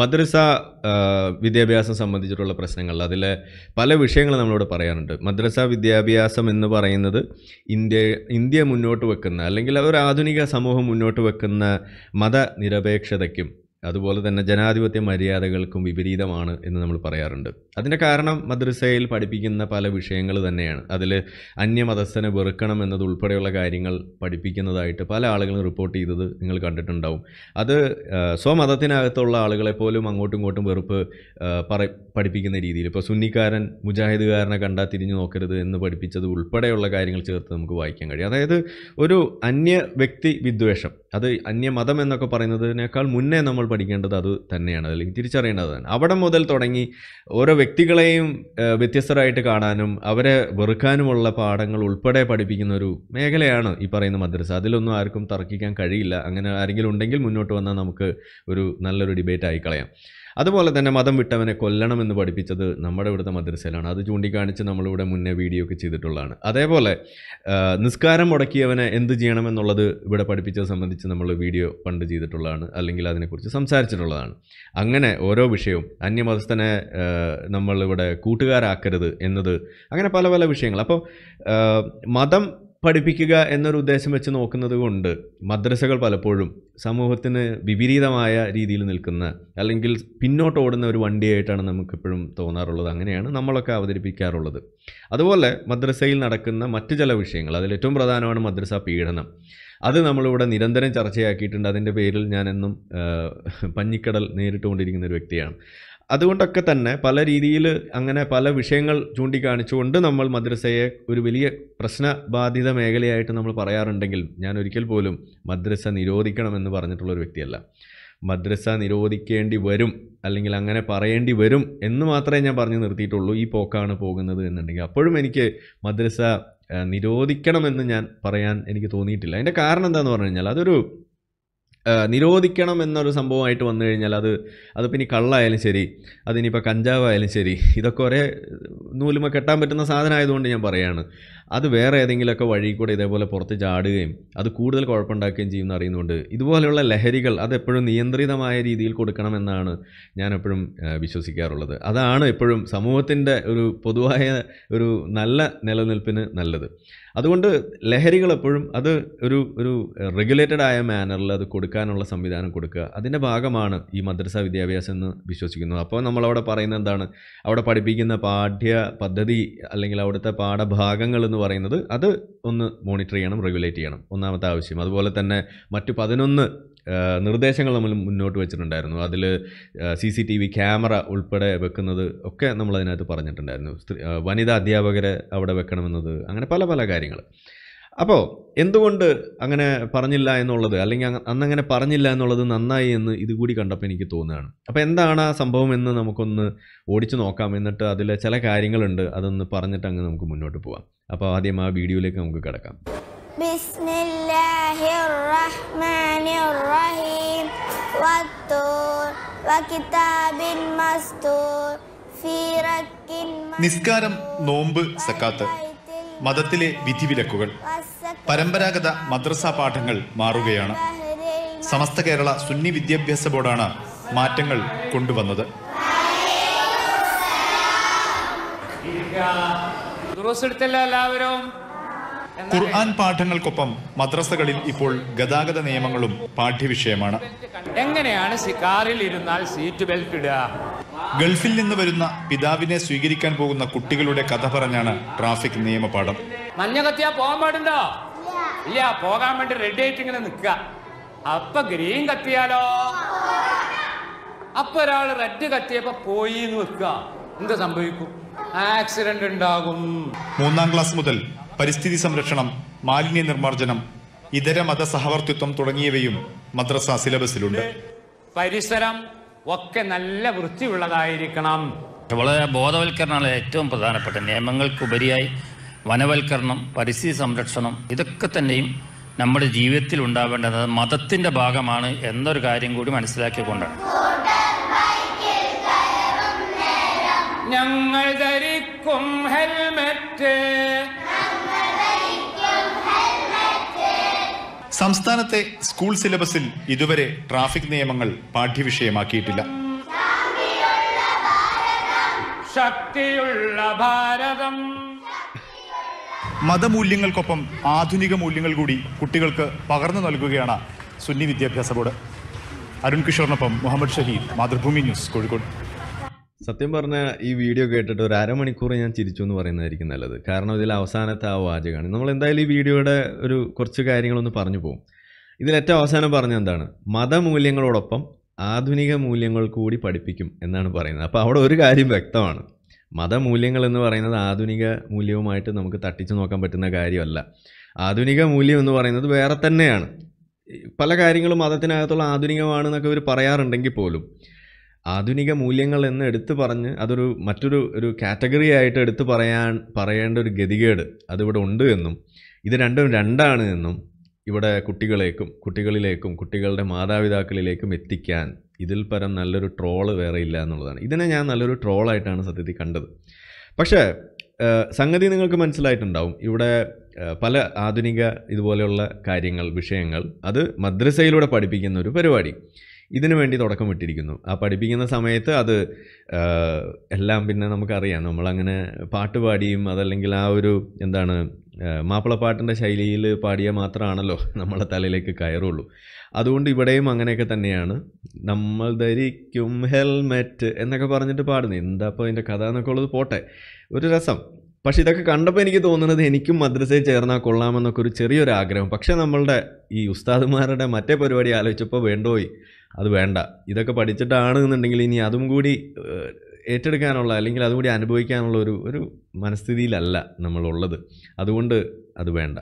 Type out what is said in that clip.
മദ്രസ വിദ്യാഭ്യാസം സംബന്ധിച്ചിട്ടുള്ള പ്രശ്നങ്ങൾ അതിലെ പല വിഷയങ്ങൾ നമ്മളോട് പറയാനുണ്ട് മദ്രസ വിദ്യാഭ്യാസം എന്ന് പറയുന്നത് ഇന്ത്യ ഇന്ത്യ മുന്നോട്ട് വെക്കുന്ന അല്ലെങ്കിൽ ഒരു ആധുനിക സമൂഹം മുന്നോട്ട് വെക്കുന്ന മതനിരപേക്ഷതയ്ക്കും അതുപോലെ തന്നെ ജനാധിപത്യ മര്യാദകൾക്കും വിപരീതമാണ് എന്ന് നമ്മൾ പറയാറുണ്ട് അതിൻ്റെ കാരണം മദ്രസയിൽ പഠിപ്പിക്കുന്ന പല വിഷയങ്ങൾ തന്നെയാണ് അതിൽ അന്യമതസ്ഥനെ വെറുക്കണം എന്നതുൾപ്പെടെയുള്ള കാര്യങ്ങൾ പഠിപ്പിക്കുന്നതായിട്ട് പല ആളുകളും റിപ്പോർട്ട് ചെയ്തത് നിങ്ങൾ കണ്ടിട്ടുണ്ടാവും അത് സ്വമതത്തിനകത്തുള്ള ആളുകളെ പോലും അങ്ങോട്ടും ഇങ്ങോട്ടും വെറുപ്പ് പറ പഠിപ്പിക്കുന്ന രീതിയിൽ ഇപ്പോൾ സുന്നിക്കാരൻ മുജാഹിദുകാരനെ കണ്ടാൽ തിരിഞ്ഞു നോക്കരുത് എന്ന് പഠിപ്പിച്ചത് ഉൾപ്പെടെയുള്ള കാര്യങ്ങൾ ചേർത്ത് നമുക്ക് വായിക്കാൻ കഴിയും അതായത് ഒരു അന്യ വ്യക്തി വിദ്വേഷം അത് അന്യമതം എന്നൊക്കെ പറയുന്നതിനേക്കാൾ മുന്നേ നമ്മൾ പഠിക്കേണ്ടത് അത് തന്നെയാണ് അല്ലെങ്കിൽ തന്നെ അവിടെ മുതൽ തുടങ്ങി ഓരോ വ്യക്തികളെയും വ്യത്യസ്തരായിട്ട് കാണാനും അവരെ വെറുക്കാനുമുള്ള പാഠങ്ങൾ ഉൾപ്പെടെ പഠിപ്പിക്കുന്ന ഒരു മേഖലയാണ് ഈ പറയുന്ന മദ്രസ അതിലൊന്നും ആർക്കും തർക്കിക്കാൻ കഴിയില്ല അങ്ങനെ ആരെങ്കിലും ഉണ്ടെങ്കിൽ മുന്നോട്ട് വന്നാൽ നമുക്ക് ഒരു നല്ലൊരു ഡിബേറ്റ് ആയിക്കളയാം അതുപോലെ തന്നെ മതം വിട്ടവനെ കൊല്ലണമെന്ന് പഠിപ്പിച്ചത് നമ്മുടെ ഇവിടുത്തെ മദ്രസയിലാണ് അത് ചൂണ്ടിക്കാണിച്ച് നമ്മളിവിടെ മുന്നേ വീഡിയോ ഒക്കെ ചെയ്തിട്ടുള്ളതാണ് അതേപോലെ നിസ്കാരം മുടക്കിയവനെ എന്ത് ചെയ്യണമെന്നുള്ളത് ഇവിടെ പഠിപ്പിച്ചത് സംബന്ധിച്ച് നമ്മൾ വീഡിയോ പണ്ട് ചെയ്തിട്ടുള്ളതാണ് അല്ലെങ്കിൽ അതിനെക്കുറിച്ച് സംസാരിച്ചിട്ടുള്ളതാണ് അങ്ങനെ ഓരോ വിഷയവും അന്യമതസ്ഥനെ നമ്മളിവിടെ കൂട്ടുകാരാക്കരുത് എന്നത് അങ്ങനെ പല പല വിഷയങ്ങൾ അപ്പോൾ മതം പഠിപ്പിക്കുക എന്നൊരു ഉദ്ദേശം വെച്ച് നോക്കുന്നത് കൊണ്ട് മദ്രസകൾ പലപ്പോഴും സമൂഹത്തിന് വിപരീതമായ രീതിയിൽ നിൽക്കുന്ന അല്ലെങ്കിൽ പിന്നോട്ട് ഓടുന്ന ഒരു വണ്ടിയായിട്ടാണ് നമുക്കിപ്പോഴും തോന്നാറുള്ളത് അങ്ങനെയാണ് നമ്മളൊക്കെ അവതരിപ്പിക്കാറുള്ളത് അതുപോലെ മദ്രസയിൽ നടക്കുന്ന മറ്റു ചില വിഷയങ്ങൾ അതിൽ ഏറ്റവും പ്രധാനമാണ് മദ്രസ പീഡനം അത് നമ്മളിവിടെ നിരന്തരം ചർച്ചയാക്കിയിട്ടുണ്ട് അതിൻ്റെ പേരിൽ ഞാനെന്നും പഞ്ഞിക്കടൽ നേരിട്ടുകൊണ്ടിരിക്കുന്ന ഒരു വ്യക്തിയാണ് അതുകൊണ്ടൊക്കെ തന്നെ പല രീതിയിൽ അങ്ങനെ പല വിഷയങ്ങൾ ചൂണ്ടിക്കാണിച്ചുകൊണ്ട് നമ്മൾ മദ്രസയെ ഒരു വലിയ പ്രശ്നബാധിത മേഖലയായിട്ട് നമ്മൾ പറയാറുണ്ടെങ്കിൽ ഞാൻ ഒരിക്കൽ പോലും മദ്രസ നിരോധിക്കണമെന്ന് പറഞ്ഞിട്ടുള്ള ഒരു വ്യക്തിയല്ല മദ്രസ നിരോധിക്കേണ്ടി വരും അല്ലെങ്കിൽ അങ്ങനെ പറയേണ്ടി വരും എന്ന് മാത്രമേ ഞാൻ പറഞ്ഞു നിർത്തിയിട്ടുള്ളൂ ഈ പോക്കാണ് പോകുന്നത് എന്നുണ്ടെങ്കിൽ അപ്പോഴും എനിക്ക് മദ്രസ നിരോധിക്കണമെന്ന് ഞാൻ പറയാൻ എനിക്ക് തോന്നിയിട്ടില്ല അതിൻ്റെ കാരണം എന്താണെന്ന് പറഞ്ഞു കഴിഞ്ഞാൽ അതൊരു നിരോധിക്കണം എന്നൊരു സംഭവമായിട്ട് വന്നു കഴിഞ്ഞാൽ അത് അതിപ്പോൾ ഇനി കള്ളായാലും ശരി അതിനിപ്പോൾ കഞ്ചാവായാലും ശരി ഇതൊക്കെ ഒരേ നൂലുമ കെട്ടാൻ പറ്റുന്ന സാധനമായതുകൊണ്ട് ഞാൻ പറയുകയാണ് അത് വേറെ ഏതെങ്കിലുമൊക്കെ വഴി കൂടെ ഇതേപോലെ പുറത്ത് ചാടുകയും അത് കൂടുതൽ കുഴപ്പമുണ്ടാക്കുകയും ചെയ്യുമെന്ന് അറിയുന്നുണ്ട് ഇതുപോലെയുള്ള ലഹരികൾ അത് എപ്പോഴും നിയന്ത്രിതമായ രീതിയിൽ കൊടുക്കണമെന്നാണ് ഞാൻ എപ്പോഴും വിശ്വസിക്കാറുള്ളത് അതാണ് എപ്പോഴും സമൂഹത്തിൻ്റെ ഒരു പൊതുവായ ഒരു നല്ല നിലനിൽപ്പിന് നല്ലത് അതുകൊണ്ട് ലഹരികൾ എപ്പോഴും അത് ഒരു ഒരു റെഗുലേറ്റഡ് ആയ മാനറിൽ അത് കൊടുക്കാനുള്ള സംവിധാനം കൊടുക്കുക അതിൻ്റെ ഭാഗമാണ് ഈ മദ്രസ വിദ്യാഭ്യാസം എന്ന് വിശ്വസിക്കുന്നത് അപ്പോൾ നമ്മളവിടെ പറയുന്നത് എന്താണ് അവിടെ പഠിപ്പിക്കുന്ന പാഠ്യ പദ്ധതി അല്ലെങ്കിൽ അവിടുത്തെ പാഠഭാഗങ്ങൾ എന്ന് പറയുന്നത് അത് ഒന്ന് മോണിറ്റർ ചെയ്യണം റെഗുലേറ്റ് ചെയ്യണം ഒന്നാമത്തെ ആവശ്യം അതുപോലെ തന്നെ മറ്റു പതിനൊന്ന് നിർദ്ദേശങ്ങൾ നമ്മൾ മുന്നോട്ട് വെച്ചിട്ടുണ്ടായിരുന്നു അതിൽ C C T V camera ഉൾപ്പെടെ വെക്കുന്നത് ഒക്കെ നമ്മൾ അതിനകത്ത് പറഞ്ഞിട്ടുണ്ടായിരുന്നു വനിതാ അധ്യാപകരെ അവിടെ വെക്കണമെന്നത് അങ്ങനെ പല പല കാര്യങ്ങൾ അപ്പോൾ എന്തുകൊണ്ട് അങ്ങനെ പറഞ്ഞില്ല എന്നുള്ളത് അല്ലെങ്കിൽ അന്നങ്ങനെ പറഞ്ഞില്ല എന്നുള്ളത് നന്നായി എന്ന് ഇതുകൂടി കണ്ടപ്പോൾ എനിക്ക് തോന്നുകയാണ് അപ്പോൾ എന്താണ് ആ സംഭവം എന്ന് നമുക്കൊന്ന് ഓടിച്ചു നോക്കാം എന്നിട്ട് അതിൽ ചില കാര്യങ്ങളുണ്ട് അതൊന്ന് പറഞ്ഞിട്ട് അങ്ങ് നമുക്ക് മുന്നോട്ട് പോവാം അപ്പോൾ ആദ്യം ആ വീഡിയോയിലേക്ക് നമുക്ക് കിടക്കാം ബിസ്മില്ലാഹിർ റഹ്മാനിർ നിസ്കാരം നോമ്പ് സക്കാത്ത് മതത്തിലെ വിധിവിലക്കുകൾ പരമ്പരാഗത മദ്രസ പാഠങ്ങൾ മാറുകയാണ് സമസ്ത കേരള സുന്നി വിദ്യാഭ്യാസ ബോർഡാണ് മാറ്റങ്ങൾ കൊണ്ടുവന്നത് എല്ലാവരും ഖുർആൻ പാഠങ്ങൾക്കൊപ്പം മദ്രസകളിൽ ഇപ്പോൾ ഗതാഗത നിയമങ്ങളും പാഠ്യവിഷയമാണ് എങ്ങനെയാണ് സിക്കാറിൽ ഇരുന്നാൽ സീറ്റ് ബെൽറ്റ് ഇടുക ഗൾഫിൽ നിന്ന് വരുന്ന പിതാവിനെ സ്വീകരിക്കാൻ പോകുന്ന കുട്ടികളുടെ കഥ പറഞ്ഞാണ് ട്രാഫിക് നിയമപാഠം മഞ്ഞകത്തിയാ പോകാൻ പാടുണ്ടോ ഇല്ല പോകാൻ വേണ്ടി റെഡ് ആയിട്ട് ഇങ്ങനെ നിൽക്കുക അപ്പൊ ഗ്രീൻ കത്തിയാലോ അപ്പൊ ഒരാൾ റെഡ് കത്തിയപ്പോ പോയി എന്ന് വെക്കുക എന്ത് സംഭവിക്കും ആക്സിഡന്റ് ഉണ്ടാകും മൂന്നാം ക്ലാസ് മുതൽ പരിസ്ഥിതി സംരക്ഷണം മാലിന്യ നിർമ്മാർജ്ജനം ഇതര മത സഹവർത്തിത്വം തുടങ്ങിയവയും മദ്രസ സിലബസിലുണ്ട് പരിസരം ഒക്കെ നല്ല വൃത്തിയുള്ളതായിരിക്കണം വളരെ ബോധവൽക്കരണമാണ് ഏറ്റവും പ്രധാനപ്പെട്ട നിയമങ്ങൾക്കുപരിയായി വനവൽക്കരണം പരിസ്ഥിതി സംരക്ഷണം ഇതൊക്കെ തന്നെയും നമ്മുടെ ജീവിതത്തിൽ ഉണ്ടാവേണ്ടത് മതത്തിന്റെ ഭാഗമാണ് എന്നൊരു കാര്യം കൂടി മനസ്സിലാക്കിക്കൊണ്ടാണ് ഞങ്ങൾ ധരിക്കും ഹെൽമറ്റ് സംസ്ഥാനത്തെ സ്കൂൾ സിലബസിൽ ഇതുവരെ ട്രാഫിക് നിയമങ്ങൾ പാഠ്യവിഷയമാക്കിയിട്ടില്ല ശക്തിയുള്ള ഭാരതം മതമൂല്യങ്ങൾക്കൊപ്പം ആധുനിക മൂല്യങ്ങൾ കൂടി കുട്ടികൾക്ക് പകർന്നു നൽകുകയാണ് സുന്നി വിദ്യാഭ്യാസ ബോർഡ് അരുൺ കിഷോറിനൊപ്പം മുഹമ്മദ് ഷഹീദ് മാതൃഭൂമി ന്യൂസ് കോഴിക്കോട് സത്യം പറഞ്ഞ ഈ വീഡിയോ കേട്ടിട്ട് ഒരു അരമണിക്കൂർ ഞാൻ ചിരിച്ചു എന്ന് പറയുന്നതായിരിക്കും നല്ലത് കാരണം ഇതിൽ അവസാനത്തെ ആ വാചകമാണ് നമ്മൾ എന്തായാലും ഈ വീഡിയോയുടെ ഒരു കുറച്ച് കാര്യങ്ങളൊന്ന് പറഞ്ഞു പോകും ഇതിൽ ഏറ്റവും അവസാനം പറഞ്ഞ എന്താണ് മതമൂല്യങ്ങളോടൊപ്പം ആധുനിക മൂല്യങ്ങൾ കൂടി പഠിപ്പിക്കും എന്നാണ് പറയുന്നത് അപ്പോൾ അവിടെ ഒരു കാര്യം വ്യക്തമാണ് മതമൂല്യങ്ങൾ എന്ന് പറയുന്നത് ആധുനിക മൂല്യവുമായിട്ട് നമുക്ക് തട്ടിച്ചു നോക്കാൻ പറ്റുന്ന കാര്യമല്ല ആധുനിക മൂല്യം എന്ന് പറയുന്നത് വേറെ തന്നെയാണ് പല കാര്യങ്ങളും മതത്തിനകത്തുള്ള ആധുനികമാണെന്നൊക്കെ ഇവർ പറയാറുണ്ടെങ്കിൽ പോലും ആധുനിക മൂല്യങ്ങൾ എന്ന് എടുത്തു പറഞ്ഞ് അതൊരു മറ്റൊരു ഒരു കാറ്റഗറി ആയിട്ട് എടുത്തു പറയാൻ പറയേണ്ട ഒരു ഗതികേട് അതിവിടെ ഉണ്ട് എന്നും ഇത് രണ്ടും രണ്ടാണ് എന്നും ഇവിടെ കുട്ടികളേക്കും കുട്ടികളിലേക്കും കുട്ടികളുടെ മാതാപിതാക്കളിലേക്കും എത്തിക്കാൻ ഇതിൽ പരം നല്ലൊരു ട്രോള് വേറെ ഇല്ല എന്നുള്ളതാണ് ഇതിനെ ഞാൻ നല്ലൊരു ട്രോളായിട്ടാണ് സത്യത്തിൽ കണ്ടത് പക്ഷേ സംഗതി നിങ്ങൾക്ക് മനസ്സിലായിട്ടുണ്ടാവും ഇവിടെ പല ആധുനിക ഇതുപോലെയുള്ള കാര്യങ്ങൾ വിഷയങ്ങൾ അത് മദ്രസയിലൂടെ പഠിപ്പിക്കുന്ന ഒരു പരിപാടി ഇതിനു വേണ്ടി തുടക്കം വിട്ടിരിക്കുന്നു ആ പഠിപ്പിക്കുന്ന സമയത്ത് അത് എല്ലാം പിന്നെ നമുക്കറിയാം നമ്മളങ്ങനെ പാട്ട് പാടിയും അതല്ലെങ്കിൽ ആ ഒരു എന്താണ് മാപ്പിളപ്പാട്ടിൻ്റെ ശൈലിയിൽ പാടിയാൽ മാത്രമാണല്ലോ നമ്മളെ തലയിലേക്ക് കയറുള്ളൂ അതുകൊണ്ട് ഇവിടെയും അങ്ങനെയൊക്കെ തന്നെയാണ് നമ്മൾ ധരിക്കും ഹെൽമെറ്റ് എന്നൊക്കെ പറഞ്ഞിട്ട് പാടുന്നത് എന്താ അപ്പോൾ അതിൻ്റെ കഥ എന്നൊക്കെ ഉള്ളത് പോട്ടെ ഒരു രസം പക്ഷേ ഇതൊക്കെ കണ്ടപ്പോൾ എനിക്ക് തോന്നുന്നത് എനിക്കും മദ്രസയിൽ ചേർന്നാൽ കൊള്ളാമെന്നൊക്കെ ഒരു ചെറിയൊരു ആഗ്രഹം പക്ഷേ നമ്മളുടെ ഈ ഉസ്താദുമാരുടെ മറ്റേ പരിപാടി ആലോചിച്ചപ്പോൾ വേണ്ടോയി അത് വേണ്ട ഇതൊക്കെ പഠിച്ചിട്ടാണ് എന്നുണ്ടെങ്കിൽ ഇനി അതും കൂടി ഏറ്റെടുക്കാനുള്ള അല്ലെങ്കിൽ അതും കൂടി അനുഭവിക്കാനുള്ള ഒരു ഒരു മനസ്ഥിതിയിലല്ല നമ്മളുള്ളത് അതുകൊണ്ട് അത് വേണ്ട